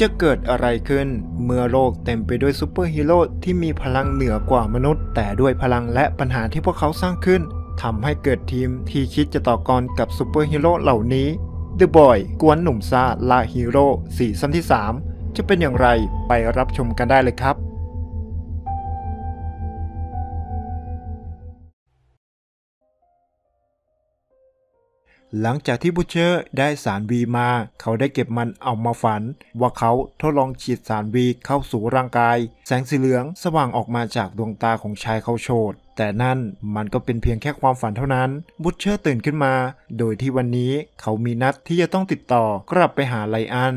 จะเกิดอะไรขึ้นเมื่อโลกเต็มไปด้วยซูเปอร์ฮีโร่ที่มีพลังเหนือกว่ามนุษย์ แต่ด้วยพลังและปัญหาที่พวกเขาสร้างขึ้นทำให้เกิดทีมที่คิดจะต่อกรกับซูเปอร์ฮีโร่เหล่านี้ The Boy กวนหนุ่มซาลาฮีโร่ซีซั่นที่ 3 จะเป็นอย่างไรไปรับชมกันได้เลยครับหลังจากที่บูเชอร์ได้สารวีมา เขาได้เก็บมันเอามาฝันว่าเขาทดลองฉีดสารวีเข้าสู่ร่างกายแสงสีเหลืองสว่างออกมาจากดวงตาของชายเขาโชด แต่นั่นมันก็เป็นเพียงแค่ความฝันเท่านั้นบูเชอร์ตื่นขึ้นมาโดยที่วันนี้เขามีนัดที่จะต้องติดต่อกลับไปหาไลอัน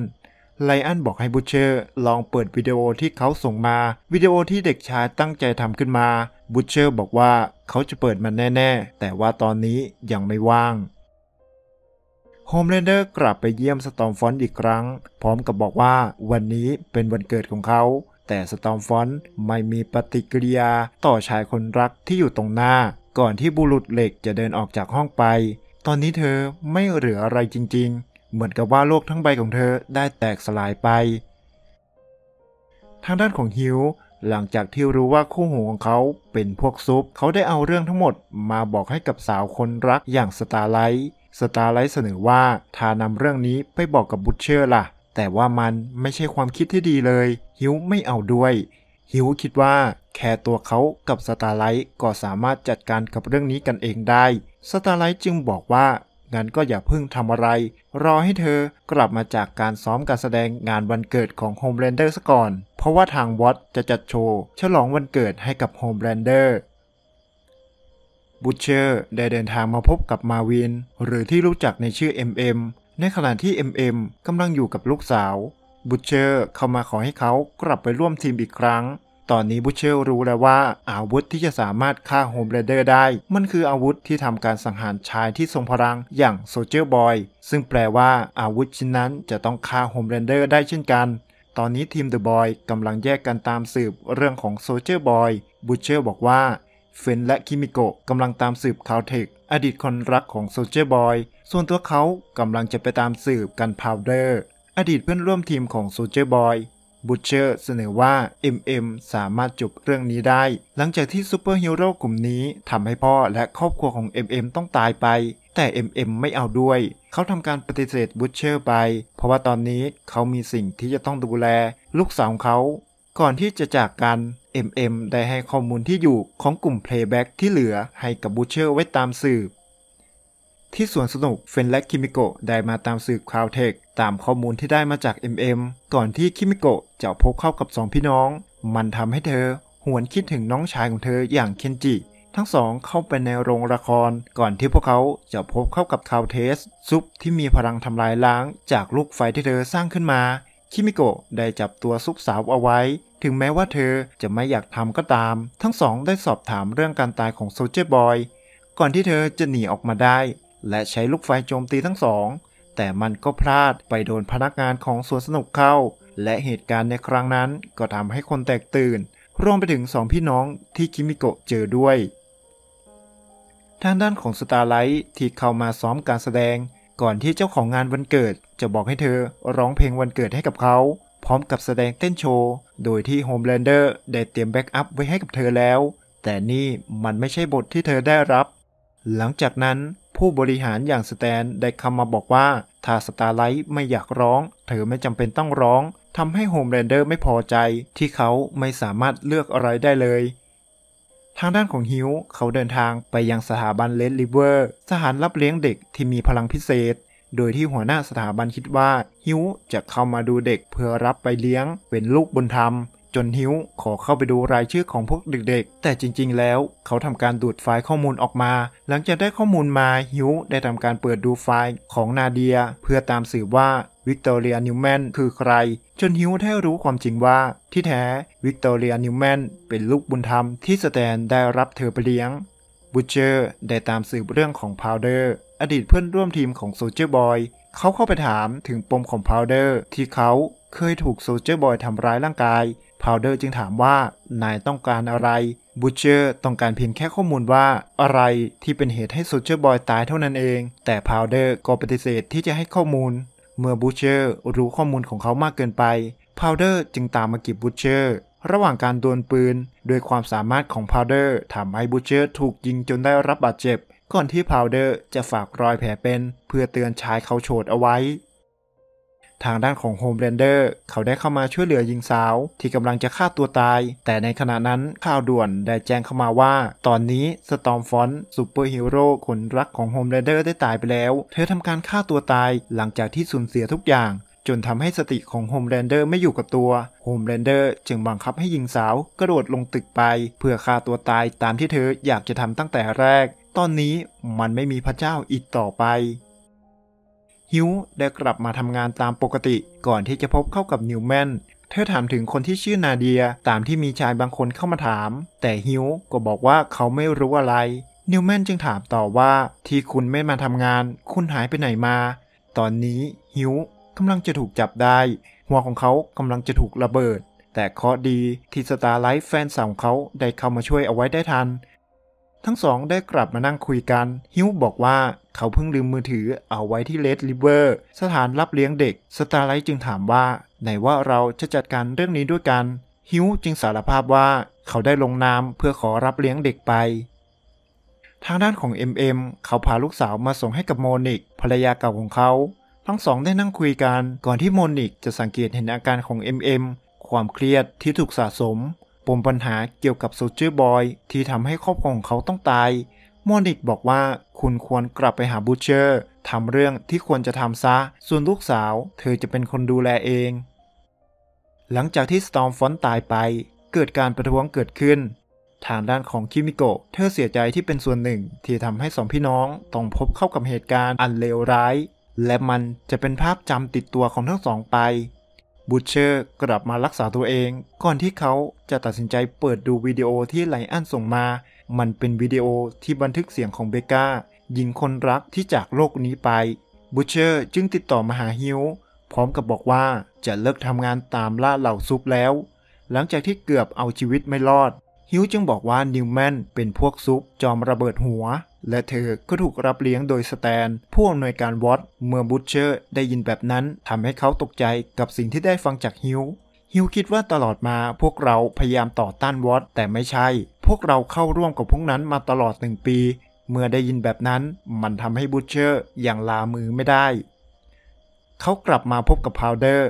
ไลอันบอกให้บูเชอร์ลองเปิดวิดีโอที่เขาส่งมา วิดีโอที่เด็กชายตั้งใจทำขึ้นมาบูเชอร์บอกว่าเขาจะเปิดมันแน่ๆ แต่ว่าตอนนี้ยังไม่ว่างโฮมแลนเดอร์กลับไปเยี่ยมสตอมฟอนอีกครั้ง พร้อมกับบอกว่าวันนี้เป็นวันเกิดของเขา แต่สตอมฟอนไม่มีปฏิกิริยาต่อชายคนรักที่อยู่ตรงหน้าก่อนที่บุรุษเหล็กจะเดินออกจากห้องไป ตอนนี้เธอไม่เหลืออะไรจริงๆ เหมือนกับว่าโลกทั้งใบของเธอได้แตกสลายไป ทางด้านของฮิว หลังจากที่รู้ว่าคู่หูของเขาเป็นพวกซุป เขาได้เอาเรื่องทั้งหมด มาบอกให้กับสาวคนรักอย่างสตาร์ไลท์สตาร์ไลท์เสนอว่าถ้านำเรื่องนี้ไปบอกกับบุชเชอร์ล่ะ แต่ว่ามันไม่ใช่ความคิดที่ดีเลย ฮิวไม่เอาด้วย ฮิวคิดว่า แค่ตัวเขากับสตาร์ไลท์ ก็สามารถจัดการกับเรื่องนี้กันเองได้ สตาร์ไลท์จึงบอกว่า งั้นก็อย่าเพิ่งทำอะไร รอให้เธอกลับมาจากการซ้อมการแสดงงานวันเกิดของโมแบรนเดอร์ซะก่อน เพราะว่าทางวอตจะจัดโชว์ฉลองวันเกิดให้กับโฮมแ e นเดอร์บูเชอร์ ได้เดินทางมาพบกับมาวิน หรือที่รู้จักในชื่อ MM ในขณะที่ MM กำลังอยู่กับลูกสาวบูเชอร์เข้ามาขอให้เขากลับไปร่วมทีมอีกครั้ง ตอนนี้บูเชอร์รู้แล้วว่า อาวุธที่จะสามารถฆ่าโฮมเรเดอร์ได้ มันคืออาวุธที่ทำการสังหารชายที่ทรงพลังอย่างโซเจอร์บอยซึ่งแปลว่าอาวุธชิ้นนั้นจะต้องฆ่าโฮมเรเดอร์ได้เช่นกัน ตอนนี้ทีมเดอะบอยกำลังแยกกันตามสืบเรื่องของโซเจอร์บอยบูเชอร์บอกว่าเฟนและคิมิโกะกำลังตามสืบคาวเทคอดีตคนรักของโซเจอร์บอยส่วนตัวเขากำลังจะไปตามสืบกันพาวเดอร์อดีตเพื่อนร่วมทีมของโซเจอร์บอยบูเชอร์เสนอว่า MM สามารถจบเรื่องนี้ได้ หลังจากที่ซูเปอร์ฮีโร่กลุ่มนี้ทำให้พ่อและครอบครัวของ MM ต้องตายไป แต่ MM ไม่เอาด้วย เขาทำการปฏิเสธบูเชอร์ไป เพราะว่าตอนนี้เขามีสิ่งที่จะต้องดูแล ลูกสาวของเขาก่อนที่จะจากกัน MM ได้ให้ข้อมูลที่อยู่ของกลุ่ม Playback ที่เหลือให้กับบูเชอร์ไว้ตามสืบ ที่สวนสนุกเฟนและคิมิโกะได้มาตามสืบคลาวเทคตามข้อมูลที่ได้มาจาก MM ก่อนที่คิมิโกะจะพบเข้ากับสองพี่น้อง มันทำให้เธอ หวนคิดถึงน้องชายของเธออย่างเคนจิทั้งสองเข้าไปในโรงละคร ก่อนที่พวกเขาจะพบเข้ากับคาวเทส ซุปที่มีพลังทำลายล้าง จากลูกไฟที่เธอสร้างขึ้นมาคิมิโกะได้จับตัวซุปสาวเอาไว้ถึงแม้ว่าเธอจะไม่อยากทำก็ตาม ทั้งสองได้สอบถามเรื่องการตายของโซเจอร์บอยก่อนที่เธอจะหนีออกมาได้ และใช้ลูกไฟโจมตีทั้งสอง แต่มันก็พลาดไปโดนพนักงานของสวนสนุกเข้า และเหตุการณ์ในครั้งนั้นก็ทำให้คนแตกตื่นรวมไปถึงสองพี่น้องที่คิมิโกะเจอด้วย ทางด้านของสตาร์ไลท์ที่เข้ามาซ้อมการแสดง ก่อนที่เจ้าของงานวันเกิดจะบอกให้เธอร้องเพลงวันเกิดให้กับเขาพร้อมกับแสดงเต้นโชว์ โดยที่โฮมแลนเดอร์ได้เตรียมแบ็กอัพไว้ให้กับเธอแล้ว แต่นี่มันไม่ใช่บทที่เธอได้รับ หลังจากนั้นผู้บริหารอย่างสแตนได้คำมาบอกว่าถ้าสตาร์ไลท์ไม่อยากร้อง เธอไม่จำเป็นต้องร้อง ทำให้โฮมแลนเดอร์ไม่พอใจที่เขาไม่สามารถเลือกอะไรได้เลย ทางด้านของฮิวเขาเดินทางไปยังสถาบันเลดลิเวอร์สถานรับเลี้ยงเด็กที่มีพลังพิเศษโดยที่หัวหน้าสถาบันคิดว่าฮิวจะเข้ามาดูเด็กเพื่อรับไปเลี้ยงเป็นลูกบุญธรรม จนฮิวขอเข้าไปดูรายชื่อของพวกเด็กๆ แต่จริงๆแล้วเขาทำการดูดไฟล์ข้อมูลออกมา หลังจากได้ข้อมูลมาฮิวได้ทำการเปิดดูไฟล์ของนาเดีย เพื่อตามสืบว่าวิกตอเรียนิวแมนคือใคร จนฮิวได้รู้ความจริงว่า ที่แท้วิกตอเรียนิวแมนเป็นลูกบุญธรรมที่สแตนได้รับเธอไปเลี้ยงบูเจอร์ได้ตามสืบเรื่องของพาวเดอร์อดีตเพื่อนร่วมทีมของโซเจอร์บอยเขาเข้าไปถามถึงปมของพาวเดอร์ที่เขาเคยถูกโซเจอร์บอยทำร้ายร่างกายพาวเดอร์จึงถามว่านายต้องการอะไรบูเชอร์ต้องการเพียงแค่ข้อมูลว่า อะไรที่เป็นเหตุให้โซเจอร์บอยตายเท่านั้นเอง แต่พาวเดอร์ก็ปฏิเสธที่จะให้ข้อมูลเมื่อบูเชอร์รู้ข้อมูลของเขามากเกินไปพาวเดอร์จึงตามมากีบบูเชอร์ระหว่างการดวลปืน ด้วยความสามารถของพาวเดอร์ทำให้บูเชอร์ถูกยิงจนได้รับบาดเจ็บ ก่อนที่พาวเดอร์จะฝากรอยแผลเป็น เพื่อเตือนชายเขาโฉดเอาไว้ ทางด้านของโฮมเรนเดอร์เขาได้เข้ามาช่วยเหลือหญิงสาว ที่กำลังจะฆ่าตัวตาย แต่ในขณะนั้นข่าวด่วนได้แจ้งเข้ามาว่า ตอนนี้สตอมฟอนซูเปอร์ฮีโร่คนรักของโฮมเรนเดอร์ได้ตายไปแล้ว เธอทำการฆ่าตัวตายหลังจากที่สูญเสียทุกอย่างจนทำให้สติของโฮมแลนเดอร์ไม่อยู่กับตัว โฮมแลนเดอร์จึงบังคับให้หญิงสาวกระโดดลงตึกไป เพื่อฆ่าตัวตายตามที่เธออยากจะทำตั้งแต่แรก ตอนนี้มันไม่มีพระเจ้าอีกต่อไป ฮิวได้กลับมาทำงานตามปกติก่อนที่จะพบเข้ากับนิวแมนเธอถามถึงคนที่ชื่อนาเดียตามที่มีชายบางคนเข้ามาถาม แต่ฮิวก็บอกว่าเขาไม่รู้อะไร นิวแมนจึงถามต่อว่าที่คุณไม่มาทำงาน คุณหายไปไหนมา ตอนนี้ฮิวกำลังจะถูกจับได้ หัวของเขากำลังจะถูกระเบิด แต่เคราะดีที่สตาร์ไลท์แฟนสาวของเขาได้เข้ามาช่วยเอาไว้ได้ทัน ทั้งสองได้กลับมานั่งคุยกัน ฮิวบอกว่าเขาเพิ่งลืมมือถือเอาไว้ที่เลดริเวอร์สถานรับเลี้ยงเด็กสตาร์ไลท์จึงถามว่า ไหนว่าเราจะจัดการเรื่องนี้ด้วยกัน ฮิวจึงสารภาพว่าเขาได้ลงนามเพื่อขอรับเลี้ยงเด็กไป ทางด้านของ MM เขาพาลูกสาวมาส่งให้กับโมนิก ภรรยาเก่าของเขาทั้งสองได้นั่งคุยกันก่อนที่มนิกจะสังเกตเห็นอาการของ MM ความเครียดที่ถูกสะสม ปมปัญหาเกี่ยวกับโซเจอร์บอย ที่ทำให้ครอบครัวของเขาต้องตายมอนิกบอกว่าคุณควรกลับไปหาบูเชอร์ทำเรื่องที่ควรจะทำซะ ส่วนลูกสาว เธอจะเป็นคนดูแลเอง หลังจากที่สตอมฟอนตายไป เกิดการประท้วงเกิดขึ้นทางด้านของคิมิโกะเธอเสียใจที่เป็นส่วนหนึ่ง ที่ทำให้สองพี่น้องต้องพบเข้ากับเหตุการณ์อันเลวร้ายและมันจะเป็นภาพจำติดตัวของทั้งสองไป บูเชอร์กลับมารักษาตัวเอง ก่อนที่เขาจะตัดสินใจเปิดดูวิดีโอที่ไลอันส่งมา มันเป็นวิดีโอที่บันทึกเสียงของเบกาหญิงคนรักที่จากโลกนี้ไป บูเชอร์จึงติดต่อมาหาฮิวพร้อมกับบอกว่าจะเลิกทำงานตามล่าเหล่าซุปแล้ว หลังจากที่เกือบเอาชีวิตไม่รอด ฮิวจึงบอกว่านิวแมนเป็นพวกซุปจอมระเบิดหัวและเธอก็ถูกรับเลี้ยงโดยสแตนผู้อำนวยการวอตเมื่อบูชเชอร์ได้ยินแบบนั้นทำให้เขาตกใจกับสิ่งที่ได้ฟังจากฮิวฮิวคิดว่าตลอดมาพวกเราพยายามต่อต้านวอตแต่ไม่ใช่ พวกเราเข้าร่วมกับพวกนั้นมาตลอดหนึ่งปี เมื่อได้ยินแบบนั้นมันทำให้บูชเชอร์อย่างลามือไม่ได้ เขากลับมาพบกับพาวเดอร์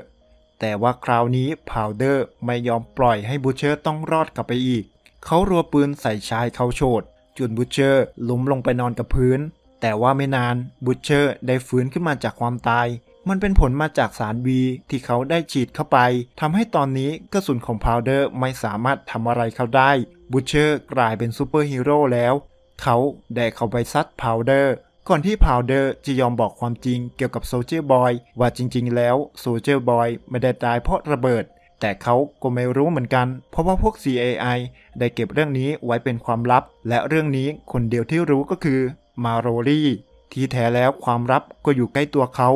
แต่ว่าคราวนี้พาวเดอร์ไม่ยอมปล่อยให้บูชเชอร์ต้องรอดกลับไปอีก เขารัวปืนใส่ชายเขาโฉดจนบูเชอร์ล้มลงไปนอนกับพื้น แต่ว่าไม่นานบูเชอร์ได้ฟื้นขึ้นมาจากความตาย มันเป็นผลมาจากสารวีที่เขาได้ฉีดเข้าไป ทำให้ตอนนี้กระสุนของพาวเดอร์ไม่สามารถทำอะไรเขาได้บูเชอร์ กลายเป็นซูเปอร์ฮีโร่แล้ว เขาได้เข้าไปซัดพาวเดอร์ก่อนที่พาวเดอร์จะยอมบอกความจริงเกี่ยวกับโซเชีร์บอยว่าจริง ๆ แล้วโซเชีร์บอยไม่ได้ตายเพราะระเบิดแต่เขาก็ไม่รู้เหมือนกัน เพราะว่าพวก CAI ได้เก็บเรื่องนี้ไว้เป็นความลับ และเรื่องนี้คนเดียวที่รู้ก็คือมาโรลี่ที่แท้แล้วความลับก็อยู่ใกล้ตัวเขา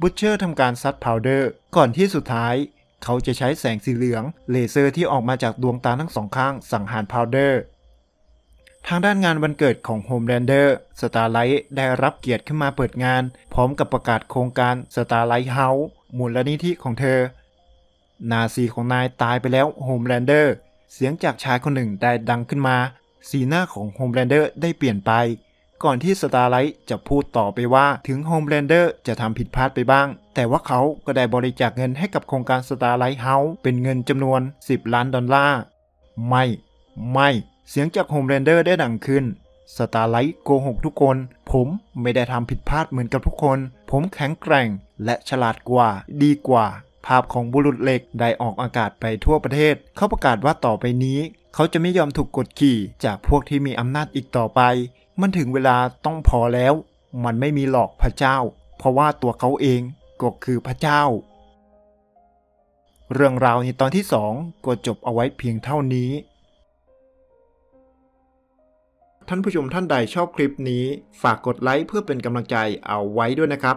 บุชเชอร์ทำการซัดพาวเดอร์ก่อนที่สุดท้าย เขาจะใช้แสงสีเหลืองเลเซอร์ ที่ออกมาจากดวงตาทั้งสองข้างสังหารพาวเดอร์ ทางด้านงานวันเกิดของโฮมแลนเดอร์สตาร์ไลท์ได้รับเกียรติขึ้นมาเปิดงาน พร้อมกับประกาศโครงการสตาร์ไลท์เฮาส์มูลนิธิของเธอนาซีของนายตายไปแล้วโฮมแลนเดอร์เสียงจากชายคนหนึ่งได้ดังขึ้นมา สีหน้าของโฮมแลนเดอร์ได้เปลี่ยนไป ก่อนที่สตาร์ไลท์จะพูดต่อไปว่าถึงโฮมแลนเดอร์จะทำผิดพลาดไปบ้าง แต่ว่าเขาก็ได้บริจาคเงินให้กับโครงการสตาร์ไลท์เฮาส์เป็นเงินจำนวน 10 ล้านดอลลาร์ไม่ ไม่เสียงจากโฮมแลนเดอร์ได้ดังขึ้นสตาร์ไลท์โกหกทุกคน ผมไม่ได้ทำผิดพลาดเหมือนกับทุกคน ผมแข็งแกร่งและฉลาดกว่าดีกว่าภาพของบุรุษเหล็กได้ออกอากาศไปทั่วประเทศเขาประกาศว่าต่อไปนี้ เขาจะไม่ยอมถูกกดขี่จากพวกที่มีอำนาจอีกต่อไปมันถึงเวลาต้องพอแล้ว มันไม่มีหลอกพระเจ้า เพราะว่าตัวเขาเองก็คือพระเจ้า เรื่องราวในตอนที่สองก็จบเอาไว้เพียงเท่านี้ ท่านผู้ชมท่านใดชอบคลิปนี้ฝากกดไลค์เพื่อเป็นกำลังใจเอาไว้ด้วยนะครับ